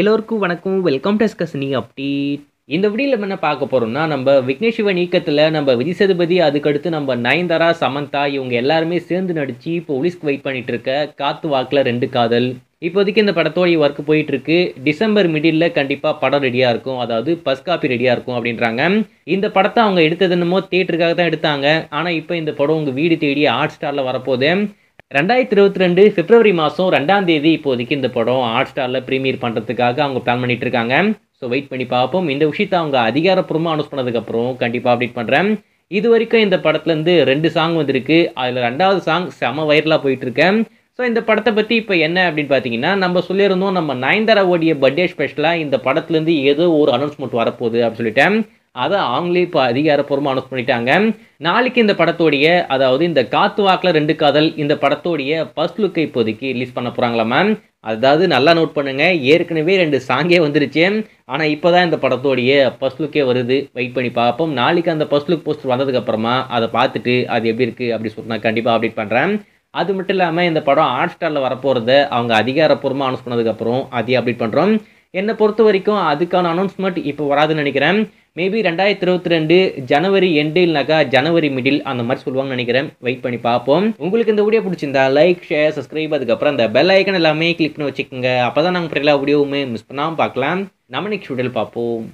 எல்லோருக்கும் வணக்கம் welcome to நீ அப்படி இந்த வீடியோவில் என்ன பார்க்க போகிறோம்னா நம்ம விக்னேஷ் சிவன் இயக்கத்தில் நம்ம விஜய் சதுபதி அதுக்கடுத்து நம்ம நயன்தாரா சமந்தா இவங்க எல்லாருமே சேர்ந்து நடித்து போலீஸ்க்கு வெயிட் பண்ணிட்டு இருக்க காத்து வாக்கில் ரெண்டு காதல் இப்போதைக்கு இந்த படத்தோடைய ஒர்க் போயிட்டுருக்கு டிசம்பர் மிடில் கண்டிப்பாக படம் ரெடியாக இருக்கும் அதாவது பஸ் காப்பி ரெடியாக இருக்கும் அப்படின்றாங்க இந்த படத்தை அவங்க எடுத்தது என்னமோ தேட்டருக்காக தான் எடுத்தாங்க ஆனால் இப்போ இந்த படம் உங்கள் வீடு தேடி ஹாட் ஸ்டாரில் வரப்போகுது ரெண்டாயிரத்தி இருபத்தி ரெண்டு பிப்ரவரி மாதம் ரெண்டாம் தேதி இப்போதைக்கு இந்த படம் ஹாட் ஸ்டாரில் ப்ரீமியர் பண்ணுறதுக்காக அவங்க பிளான் பண்ணிட்டு இருக்காங்க ஸோ வெயிட் பண்ணி பார்ப்போம் இந்த விஷயத்தை அவங்க அதிகாரப்பூர்வமாக அனௌன்ஸ் பண்ணதுக்கப்புறம் கண்டிப்பாக அப்டேட் பண்ணுறேன் இது வரைக்கும் இந்த படத்துலேருந்து ரெண்டு சாங் வந்திருக்கு அதில் ரெண்டாவது சாங் செம வைரலாக போயிட்டுருக்கேன் ஸோ இந்த படத்தை பற்றி இப்போ என்ன அப்படின்னு பார்த்தீங்கன்னா நம்ம சொல்லியிருந்தோம் நம்ம நயன்தாரா ஓடிய பர்த்டே ஸ்பெஷலாக இந்த படத்துலேருந்து ஏதோ ஒரு அனௌன்ஸ்மெண்ட் வரப்போகுது அப்படின்னு சொல்லிட்டேன் அதை அவங்களே இப்போ அதிகாரப்பூர்வமாக அனௌன்ஸ் பண்ணிட்டாங்க நாளைக்கு இந்த படத்தோடைய அதாவது இந்த காத்து வாக்கில் ரெண்டு காதல் இந்த படத்தோடைய ஃபர்ஸ்ட் லுக்கை இப்போதைக்கு ரிலீஸ் பண்ண போகிறாங்களா மேம் அதாவது நல்லா நோட் பண்ணுங்கள் ஏற்கனவே ரெண்டு சாங்கே வந்துருச்சு ஆனால் இப்போ தான் இந்த படத்தோடைய ஃபர்ஸ்ட் லுக்கே வருது வெயிட் பண்ணி பார்ப்போம் நாளைக்கு அந்த ஃபர்ஸ்ட் லுக் போஸ்ட் வந்ததுக்கப்புறமா அதை பார்த்துட்டு அது எப்படி இருக்குது அப்படி சொல்லிட்டு நான் கண்டிப்பாக அப்டேட் பண்ணுறேன் அது மட்டும் இல்லாமல் இந்த படம் ஹாட் ஸ்டாரில் வரப்போகிறத அவங்க அதிகாரப்பூர்வமாக அனௌன்ஸ் பண்ணதுக்கப்புறம் அதையும் அப்டேட் பண்ணுறோம் என்னை பொறுத்த வரைக்கும் அதுக்கான அனௌன்ஸ்மெண்ட் இப்போ வராதுன்னு நினைக்கிறேன் மேபி ரெண்டாயிரத்தி இருபத்தி ரெண்டு ஜனவரி எண்டு இல்லைனாக்கா ஜனவரி மிடில் அந்த மாதிரி சொல்லுவாங்கன்னு நினைக்கிறேன் வெயிட் பண்ணி பார்ப்போம் உங்களுக்கு இந்த வீடியோ பிடிச்சிருந்தா லைக் ஷேர் சப்ஸ்கிரைப் அதுக்கப்புறம் அந்த பெல் ஐக்கன் எல்லாமே கிளிக் பண்ணி வச்சுக்கோங்க அப்போ தான் நாங்கள் எல்லா வீடியோவுமே மிஸ் பண்ணாமல் பார்க்கலாம் நம்ம நெக்ஸ்ட் வீடியோவில் பார்ப்போம்